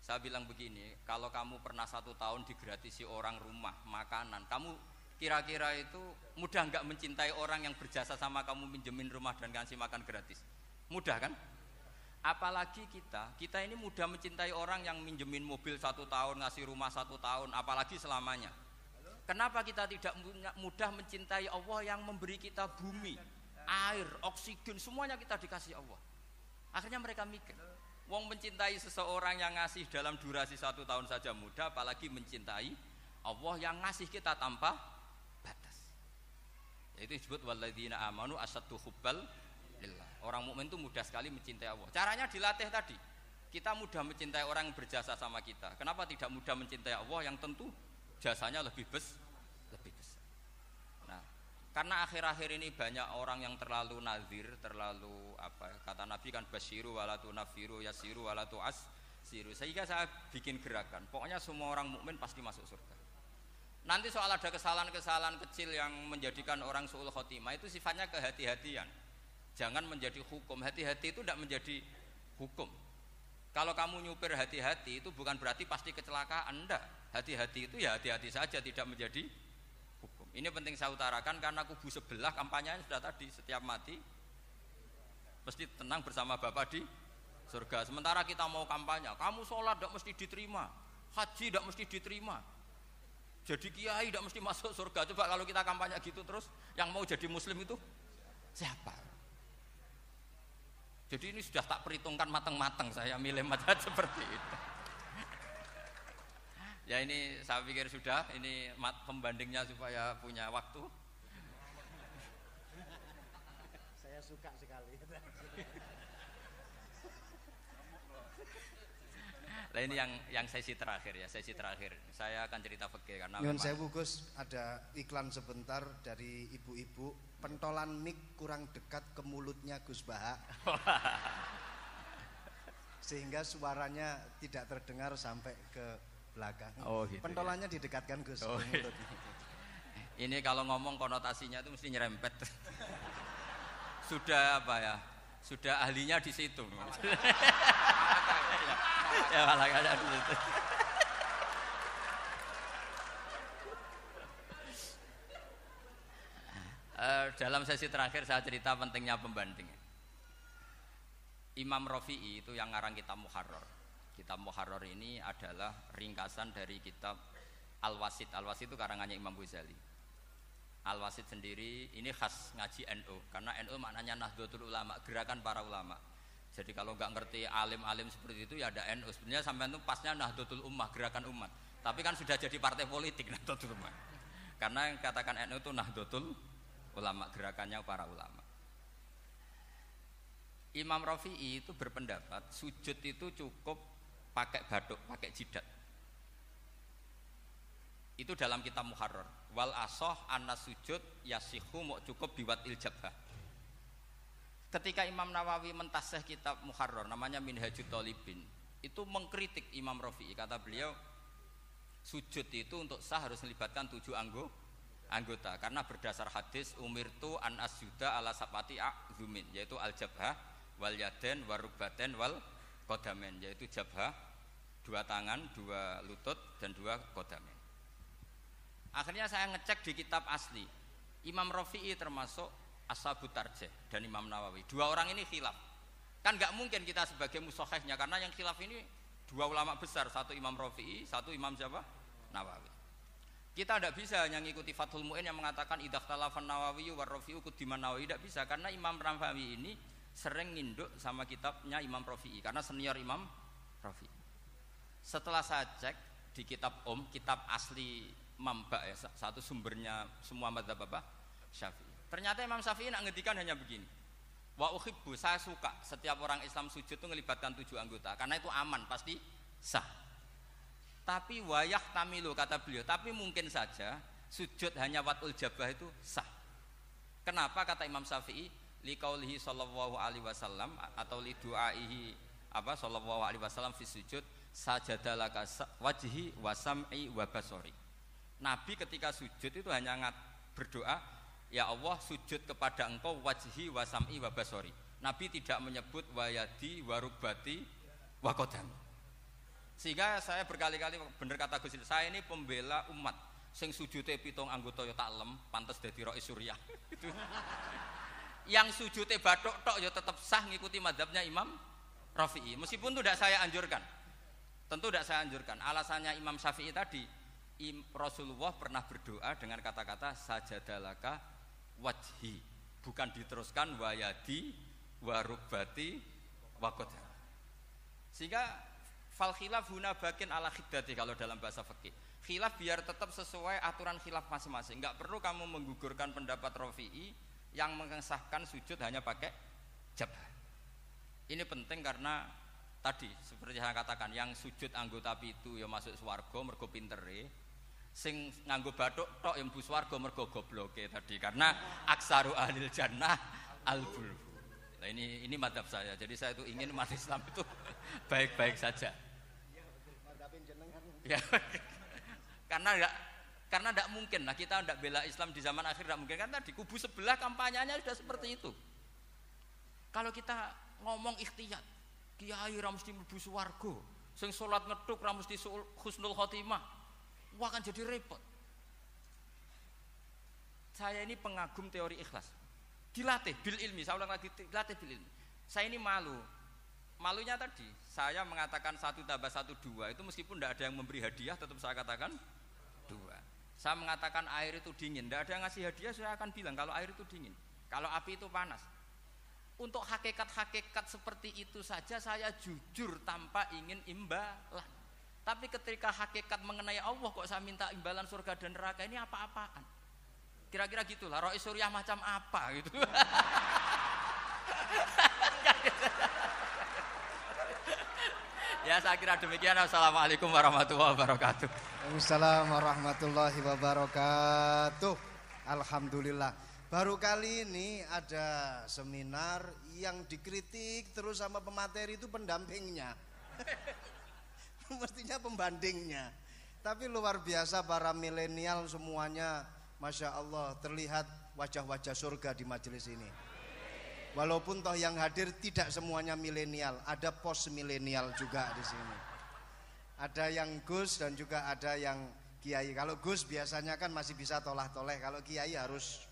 saya bilang begini kalau kamu pernah satu tahun digratisi orang rumah makanan kamu kira-kira itu mudah nggak mencintai orang yang berjasa sama kamu minjemin rumah dan kasih makan gratis mudah kan apalagi kita kita ini mudah mencintai orang yang minjemin mobil satu tahun ngasih rumah satu tahun apalagi selamanya kenapa kita tidak mudah mencintai Allah yang memberi kita bumi air, oksigen, semuanya kita dikasih Allah. Akhirnya mereka mikir, wong mencintai seseorang yang ngasih dalam durasi satu tahun saja muda, apalagi mencintai Allah yang ngasih kita tanpa batas. Itu disebut waladina amanu asatu hubbal lillah. Orang mukmin itu mudah sekali mencintai Allah. Caranya dilatih tadi. Kita mudah mencintai orang yang berjasa sama kita. Kenapa tidak mudah mencintai Allah yang tentu jasanya lebih besar? Karena akhir-akhir ini banyak orang yang terlalu nazir, terlalu apa ya, kata Nabi kan basiru walatu nafiru yasiru walatu as siru. Sehingga saya bikin gerakan. Pokoknya semua orang mukmin pasti masuk surga. Nanti soal ada kesalahan-kesalahan kecil yang menjadikan orang suul khotimah itu sifatnya kehati-hatian. Jangan menjadi hukum. Hati-hati itu tidak menjadi hukum. Kalau kamu nyupir hati-hati itu bukan berarti pasti kecelakaan, anda. Hati-hati itu ya hati-hati saja tidak menjadi ini penting saya utarakan karena kubu sebelah kampanye sudah tadi setiap mati mesti tenang bersama Bapak di surga. Sementara kita mau kampanye, kamu sholat tidak mesti diterima, haji tidak mesti diterima, jadi kiai tidak mesti masuk surga. Coba kalau kita kampanye gitu terus, yang mau jadi muslim itu siapa? Jadi ini sudah tak perhitungkan matang-matang saya milih madzhab seperti itu. Ya ini saya pikir sudah, ini mat pembandingnya supaya punya waktu. Saya suka sekali. Nah ini yang yang sesi terakhir ya, sesi terakhir. Saya akan cerita fikih karena Nyon saya Gus, ada iklan sebentar dari ibu-ibu, pentolan mic kurang dekat ke mulutnya Gus Baha. Sehingga suaranya tidak terdengar sampai ke belakang. Oh gitu. Ya. Pentolannya ya. didekatkan Gus. Oh, iya. Ini kalau ngomong konotasinya itu mesti nyerempet. sudah apa ya? Sudah ahlinya di situ. ya malah ada di situ. Eh, dalam sesi terakhir saya cerita pentingnya pembanding. Imam Rafi'i itu yang ngarang kita Muharrar Kitab Muharrar ini adalah ringkasan dari kitab Al-Wasid. Al-Wasid itu karangannya Imam Ghazali. Al-Wasid sendiri ini khas ngaji NU NO, karena NU NO maknanya Nahdlatul Ulama, gerakan para ulama. Jadi kalau nggak ngerti alim-alim seperti itu ya ada NU. NO. Sebenarnya sampai itu pasnya Nahdlatul Ummah, gerakan umat. Tapi kan sudah jadi partai politik Nahdlatul Ummah. Karena yang katakan NU itu Nahdlatul Ulama, gerakannya para ulama. Imam Rafi'i itu berpendapat sujud itu cukup pakai batuk, pakai jidat. Itu dalam kitab Muharrar. Wal asoh anas sujud yasihu mau cukup biwat iljabah. Ketika Imam Nawawi mentaseh kitab Muharrar namanya Minhajut Talibin itu mengkritik Imam Rafi'i kata beliau sujud itu untuk sah harus melibatkan tujuh anggo, anggota karena berdasar hadis umirtu an asjuda ala sapati akzumin yaitu al wal yaden warubaten wal kodamen yaitu jabah dua tangan, dua lutut dan dua kodamen. Akhirnya saya ngecek di kitab asli. Imam Rafi'i termasuk Ashabu Tarjah dan Imam Nawawi. Dua orang ini khilaf. Kan nggak mungkin kita sebagai musohhefnya karena yang khilaf ini dua ulama besar, satu Imam Rafi'i, satu Imam siapa? Nawawi. Kita tidak bisa hanya mengikuti Fathul Mu'in yang mengatakan idah talafan Nawawi war Rafi'u kudiman Nawawi tidak bisa karena Imam Nawawi ini sering nginduk sama kitabnya Imam Rafi'i karena senior Imam Rafi'i. Setelah saya cek di kitab Om, kitab asli Mamba ya, satu sumbernya semua madzhab apa? Syafi'i. Ternyata Imam Syafi'i nak ngedikan hanya begini. Wa uhibbu, saya suka setiap orang Islam sujud itu melibatkan tujuh anggota karena itu aman, pasti sah. Tapi wayah tamilu kata beliau, tapi mungkin saja sujud hanya watul jabah itu sah. Kenapa kata Imam Syafi'i? Liqaulihi sallallahu alaihi wasallam atau li du'aihi apa sallallahu alaihi wasallam fi sujud sajadalaka wajhi wasam'i wabasori Nabi ketika sujud itu hanya ngat berdoa ya Allah sujud kepada engkau wajhi wasam'i wabasori Nabi tidak menyebut wayadi warubati wakodam sehingga saya berkali-kali bener kata Gus saya ini pembela umat sing sujute pitung anggota yo ya tak lem pantes dadi rois surya gitu. yang sujute batuk tok yo ya tetap sah ngikuti madhabnya Imam Rafi'i meskipun itu tidak saya anjurkan Tentu tidak saya anjurkan. Alasannya Imam Syafi'i tadi, Rasulullah pernah berdoa dengan kata-kata sajadalaka wajhi, bukan diteruskan wayadi warubati wakoda. Sehingga fal khilaf huna bakin ala khiddati kalau dalam bahasa fikih. Khilaf biar tetap sesuai aturan khilaf masing-masing. nggak perlu kamu menggugurkan pendapat rofi'i yang mengesahkan sujud hanya pakai jabah. Ini penting karena tadi seperti saya katakan yang sujud anggota pitu yang masuk swargo mergo pintere sing nganggo batuk tok yang bus wargo mergo gobloke tadi karena aksaru anil jannah al nah ini ini madhab saya jadi saya itu ingin umat Islam itu baik-baik saja ya karena enggak karena tidak mungkin lah kita tidak bela Islam di zaman akhir tidak mungkin kan tadi kubu sebelah kampanyenya sudah seperti itu kalau kita ngomong ikhtiar Kiai ramus di mlebu swarga. Sing salat ngetuk ramus di husnul khotimah. Wah kan jadi repot. Saya ini pengagum teori ikhlas. Dilatih bil ilmi, saya ulang lagi dilatih bil ilmi. Saya ini malu. Malunya tadi, saya mengatakan satu tambah satu dua itu meskipun tidak ada yang memberi hadiah tetap saya katakan dua. Saya mengatakan air itu dingin, tidak ada yang ngasih hadiah saya akan bilang kalau air itu dingin, kalau api itu panas. Untuk hakikat-hakikat seperti itu saja saya jujur tanpa ingin imbalan. Tapi ketika hakikat mengenai Allah kok saya minta imbalan surga dan neraka ini apa-apaan? Kira-kira gitulah, roh suriah macam apa gitu. ya saya kira demikian. Assalamualaikum warahmatullahi wabarakatuh. Wassalamu'alaikum warahmatullahi wabarakatuh. Alhamdulillah. Baru kali ini ada seminar yang dikritik terus sama pemateri itu pendampingnya. Mestinya pembandingnya. Tapi luar biasa para milenial semuanya Masya Allah terlihat wajah-wajah surga di majelis ini. Walaupun toh yang hadir tidak semuanya milenial, ada pos milenial juga di sini. Ada yang Gus dan juga ada yang Kiai. Kalau Gus biasanya kan masih bisa tolah-toleh, kalau Kiai harus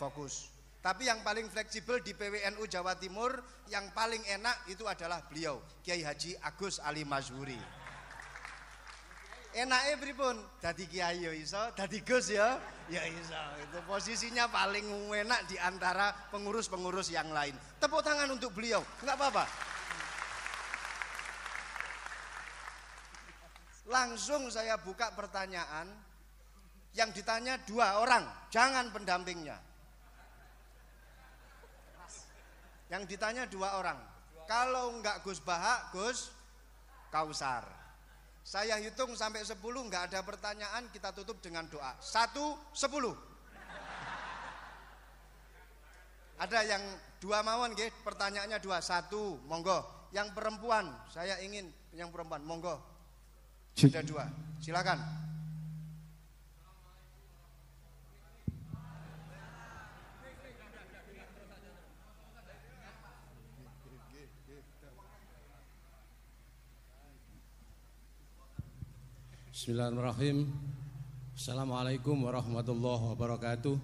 fokus. Tapi yang paling fleksibel di PWNU Jawa Timur yang paling enak itu adalah beliau Kiai Haji Agus Ali Mazhuri. ya pripun? Dadi kiai ya iso, dadi Gus ya, ya iso. Itu posisinya paling enak di antara pengurus-pengurus yang lain. Tepuk tangan untuk beliau. Enggak apa-apa. Langsung saya buka pertanyaan yang ditanya dua orang, jangan pendampingnya. Yang ditanya dua orang. Kalau enggak Gus Baha, Gus Kausar. Saya hitung sampai sepuluh enggak ada pertanyaan, kita tutup dengan doa. Satu, sepuluh. Ada yang dua mawon nggih, pertanyaannya dua. Satu, monggo. Yang perempuan, saya ingin yang perempuan, monggo. Sudah dua. Silakan. Bismillahirrahmanirrahim. Assalamualaikum warahmatullahi wabarakatuh.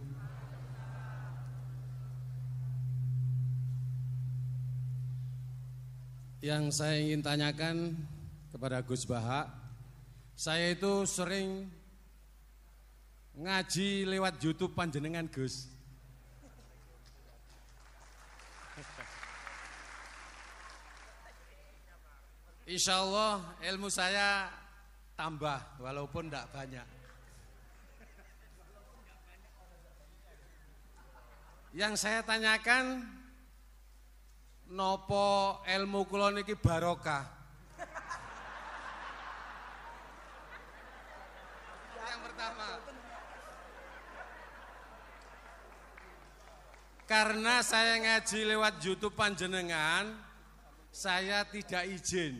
Yang saya ingin tanyakan kepada Gus Baha, saya itu sering ngaji lewat YouTube panjenengan Gus. Insya Allah ilmu saya tambah walaupun tidak banyak. Yang saya tanyakan nopo ilmu kula niki barokah. Yang pertama. Karena saya ngaji lewat YouTube panjenengan, saya tidak izin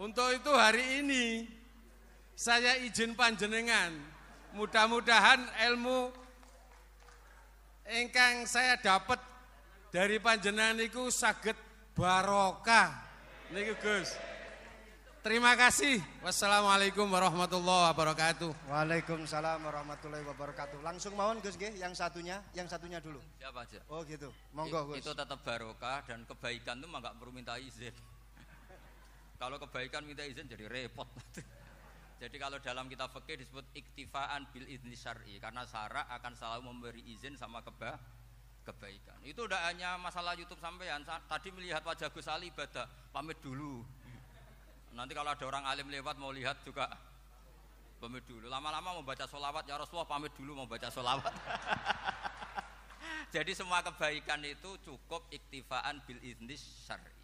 untuk itu hari ini saya izin panjenengan, mudah-mudahan ilmu engkang saya dapat dari panjenengan itu saged barokah. Niku Gus. Terima kasih. Wassalamualaikum warahmatullahi wabarakatuh. Waalaikumsalam warahmatullahi wabarakatuh. Langsung mohon Gus nggih, yang satunya, yang satunya dulu. Siapa aja? Oh gitu. Monggo Gus. Itu tetap barokah dan kebaikan itu nggak enggak perlu minta izin. Kalau kebaikan minta izin jadi repot. jadi kalau dalam kitab fikih disebut iktifaan bil izni syar'i karena syara akan selalu memberi izin sama keba kebaikan. Itu tidak hanya masalah YouTube sampean. Tadi melihat wajah Gus Ali ibadah pamit dulu. Nanti kalau ada orang alim lewat mau lihat juga pamit dulu. Lama-lama mau baca solawat ya Rasulullah pamit dulu mau baca solawat. Jadi semua kebaikan itu cukup iktifaan bil izni syar'i.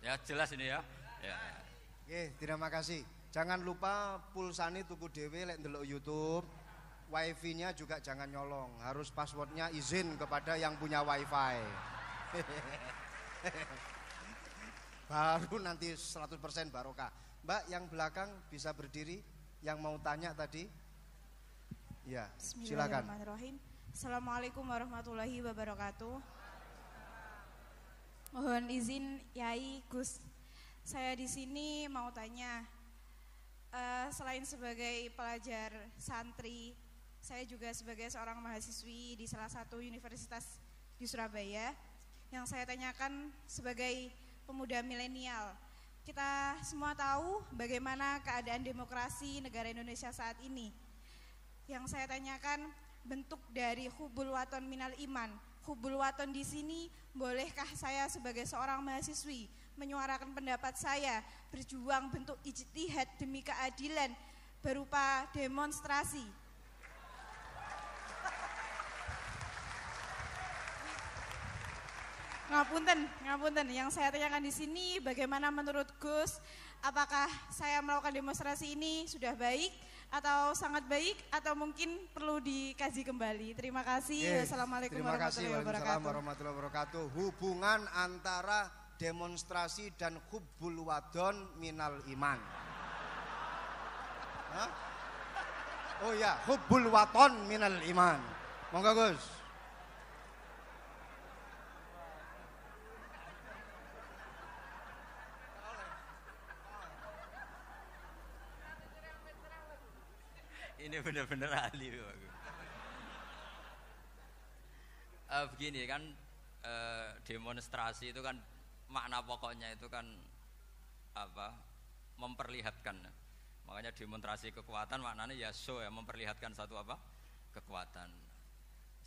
Ya jelas ini ya. Ya. ya. Oke, terima kasih. Jangan lupa pulsani tuku dewe lek ndelok YouTube. Wifi-nya juga jangan nyolong, harus passwordnya izin kepada yang punya Wi-Fi. Baru nanti 100% barokah. Mbak yang belakang bisa berdiri, yang mau tanya tadi. Ya, silakan. Bismillahirrahmanirrahim. Assalamualaikum warahmatullahi wabarakatuh. Mohon izin Yai Gus. Saya di sini mau tanya. Uh, selain sebagai pelajar santri, saya juga sebagai seorang mahasiswi di salah satu universitas di Surabaya. Yang saya tanyakan sebagai pemuda milenial, kita semua tahu bagaimana keadaan demokrasi negara Indonesia saat ini. Yang saya tanyakan bentuk dari hubul waton minal iman, Hubul Waton di sini, bolehkah saya sebagai seorang mahasiswi menyuarakan pendapat saya, berjuang bentuk ijtihad demi keadilan berupa demonstrasi? Ngapunten, ngapunten. Yang saya tanyakan di sini bagaimana menurut Gus apakah saya melakukan demonstrasi ini sudah baik atau sangat baik atau mungkin perlu dikaji kembali. Terima kasih. assalamualaikum Wassalamualaikum Terima warahmatullahi kasih. wabarakatuh. warahmatullahi wabarakatuh. Hubungan antara demonstrasi dan hubul wadon minal iman. Hah? Oh ya, hubul waton minal iman. Monggo Gus. ini benar-benar ahli Pak Uh, begini kan uh, demonstrasi itu kan makna pokoknya itu kan apa memperlihatkan makanya demonstrasi kekuatan maknanya ya show ya memperlihatkan satu apa kekuatan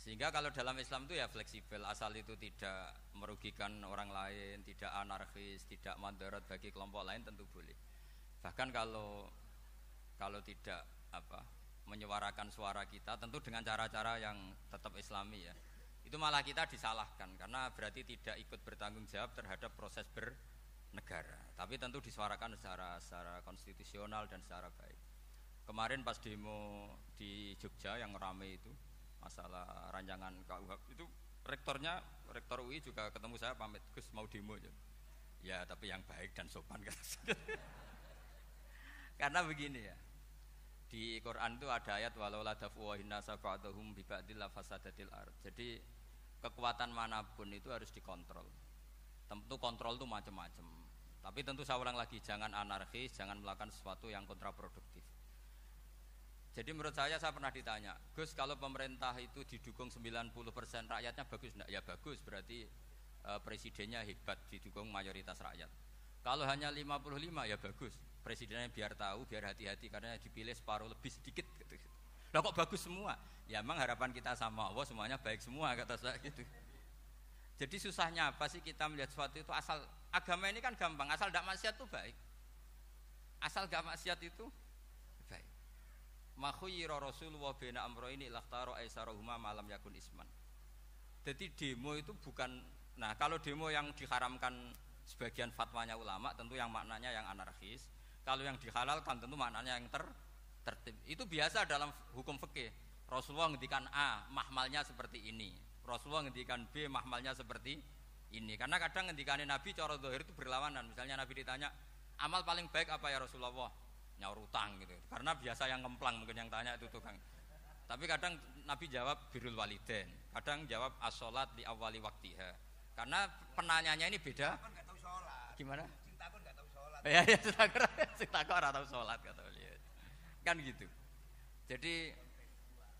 sehingga kalau dalam Islam itu ya fleksibel asal itu tidak merugikan orang lain tidak anarkis tidak mandarat bagi kelompok lain tentu boleh bahkan kalau kalau tidak apa menyuarakan suara kita tentu dengan cara-cara yang tetap islami ya itu malah kita disalahkan karena berarti tidak ikut bertanggung jawab terhadap proses bernegara tapi tentu disuarakan secara secara konstitusional dan secara baik kemarin pas demo di Jogja yang rame itu masalah rancangan kuhp itu rektornya rektor UI juga ketemu saya pamit Gus mau demo aja ya tapi yang baik dan sopan karena begini ya di Quran itu ada ayat walau ladafuwahinna sab'atuhum bibadil lafasadatil ard. Jadi kekuatan manapun itu harus dikontrol. Tentu kontrol itu macam-macam. Tapi tentu saya ulang lagi jangan anarkis, jangan melakukan sesuatu yang kontraproduktif. Jadi menurut saya saya pernah ditanya, Gus kalau pemerintah itu didukung 90% rakyatnya bagus enggak? Ya bagus, berarti eh, presidennya hebat didukung mayoritas rakyat. Kalau hanya 55 ya bagus. Presidennya biar tahu, biar hati-hati karena dipilih separuh lebih sedikit gitu. Lah kok bagus semua? Ya emang harapan kita sama Allah semuanya baik semua kata saya gitu. Jadi susahnya apa sih kita melihat sesuatu itu asal agama ini kan gampang, asal tidak maksiat itu baik. Asal gak maksiat itu baik. Makhuyira Rasulullah bin amro ini laktaro aisyarohuma malam yakun isman. Jadi demo itu bukan Nah kalau demo yang diharamkan sebagian fatwanya ulama tentu yang maknanya yang anarkis kalau yang dihalalkan tentu maknanya yang ter tertib itu biasa dalam hukum fikih Rasulullah ngendikan A mahmalnya seperti ini Rasulullah ngendikan B mahmalnya seperti ini karena kadang ngendikan Nabi cara dohir itu berlawanan misalnya Nabi ditanya amal paling baik apa ya Rasulullah nyaur utang gitu karena biasa yang ngemplang mungkin yang tanya itu tukang tapi kadang Nabi jawab birul waliden kadang jawab asolat di awali waktiha karena penanyanya ini beda gimana? Cintaku nggak tahu sholat. Ya ya cintaku cintaku orang tahu sholat kata beliau. Kan gitu. Jadi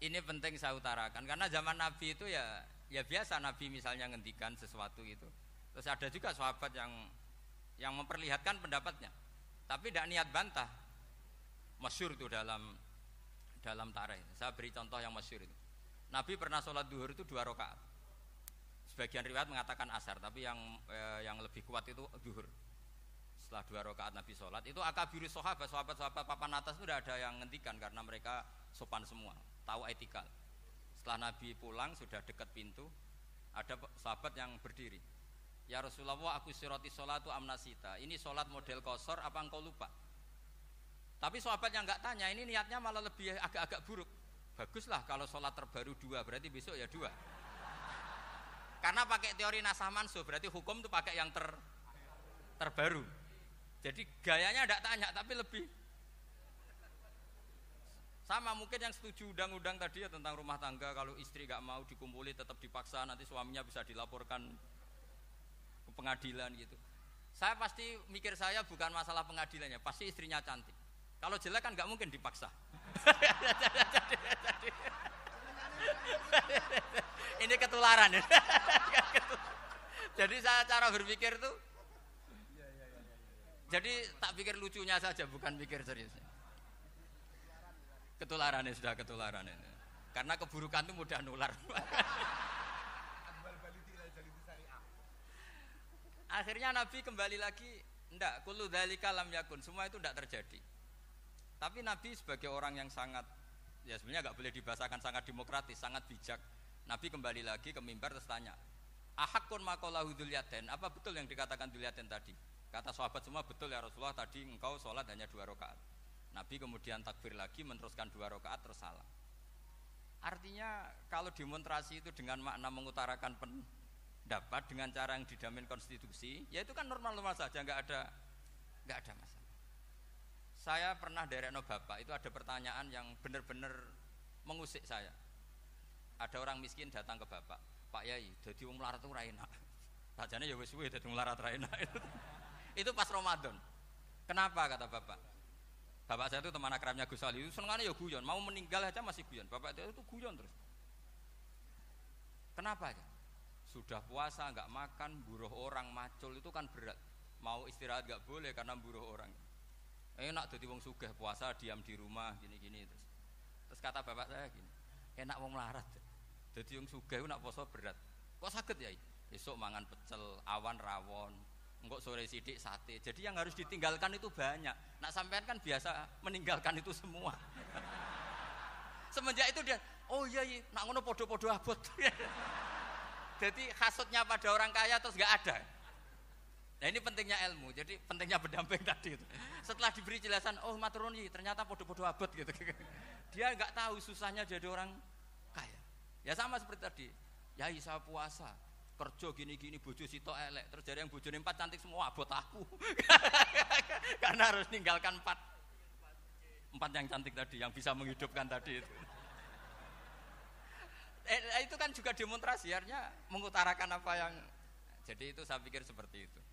ini penting saya utarakan karena zaman Nabi itu ya ya biasa Nabi misalnya ngendikan sesuatu itu. Terus ada juga sahabat yang yang memperlihatkan pendapatnya, tapi tidak niat bantah. Masyur itu dalam dalam tarikh. Saya beri contoh yang masyur itu. Nabi pernah sholat duhur itu dua rakaat Sebagian riwayat mengatakan asar, tapi yang eh, yang lebih kuat itu duhur. Setelah dua rakaat Nabi sholat, itu akabiru sahabat, sahabat-sahabat papan atas itu ada yang ngentikan karena mereka sopan semua, tahu etikal. Setelah Nabi pulang sudah dekat pintu, ada sahabat yang berdiri. Ya Rasulullah, aku siroti itu amnasita. Ini sholat model kosor, apa engkau lupa? Tapi sahabat yang nggak tanya, ini niatnya malah lebih agak-agak buruk. Baguslah kalau sholat terbaru dua, berarti besok ya dua. Karena pakai teori nasah mansuh berarti hukum itu pakai yang ter terbaru. Jadi gayanya tidak tanya tapi lebih sama mungkin yang setuju undang-undang tadi ya tentang rumah tangga kalau istri nggak mau dikumpuli tetap dipaksa nanti suaminya bisa dilaporkan ke pengadilan gitu. Saya pasti mikir saya bukan masalah pengadilannya, pasti istrinya cantik. Kalau jelek kan nggak mungkin dipaksa. ini ketularan. jadi saya cara berpikir tuh jadi tak pikir lucunya saja bukan pikir seriusnya. Ketularan ya sudah ketularan ini. Karena keburukan itu mudah nular. Akhirnya Nabi kembali lagi, enggak kulu dalika lam yakun, semua itu ndak terjadi. Tapi Nabi sebagai orang yang sangat ya sebenarnya nggak boleh dibahasakan sangat demokratis, sangat bijak. Nabi kembali lagi ke mimbar terus tanya, ahakun makolahu dulyaten, apa betul yang dikatakan dulyaten tadi? Kata sahabat semua betul ya Rasulullah tadi engkau sholat hanya dua rakaat. Nabi kemudian takbir lagi meneruskan dua rakaat terus salam. Artinya kalau demonstrasi itu dengan makna mengutarakan pendapat dengan cara yang didamin konstitusi, ya itu kan normal-normal saja, nggak ada nggak ada masalah saya pernah dari no bapak itu ada pertanyaan yang benar-benar mengusik saya ada orang miskin datang ke bapak pak yai jadi wong melarat itu enak sajane ya wis suwe dadi melarat ra enak itu pas Ramadan kenapa kata bapak bapak saya itu teman akrabnya Gus Ali itu senengannya ya guyon mau meninggal aja masih guyon bapak itu, itu guyon terus kenapa ya? sudah puasa nggak makan buruh orang macul itu kan berat mau istirahat nggak boleh karena buruh orang enak jadi wong sugih puasa diam di rumah gini-gini terus terus kata bapak saya gini enak wong melarat jadi wong sugih nak puasa berat kok sakit ya besok mangan pecel awan rawon enggak sore sidik sate jadi yang harus ditinggalkan itu banyak nak sampean kan biasa meninggalkan itu semua semenjak itu dia oh iya iya nak ngono podo-podo abot jadi hasutnya pada orang kaya terus enggak ada Nah ini pentingnya ilmu, jadi pentingnya berdamping tadi itu. Setelah diberi jelasan, oh matroni ternyata bodoh bodoh abad gitu. Dia nggak tahu susahnya jadi orang kaya. Ya sama seperti tadi, ya bisa puasa, kerja gini-gini bojo sito elek, terus dari yang bojo empat cantik semua abot aku. Karena harus ninggalkan empat. Empat yang cantik tadi, yang bisa menghidupkan tadi itu. Eh, itu kan juga demonstrasi, artinya mengutarakan apa yang jadi itu saya pikir seperti itu.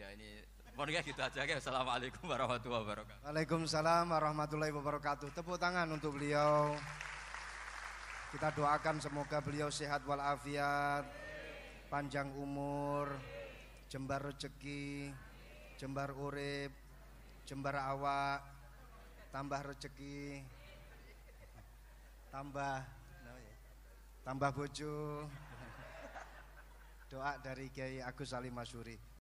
Ya ini mohon kayak gitu aja. Ya. Assalamualaikum warahmatullahi wabarakatuh. Waalaikumsalam warahmatullahi wabarakatuh. Tepuk tangan untuk beliau. Kita doakan semoga beliau sehat walafiat, panjang umur, jembar rezeki, jembar urip, jembar awak, tambah rezeki, tambah tambah bojo. Doa dari Kiai Agus Salim Masuri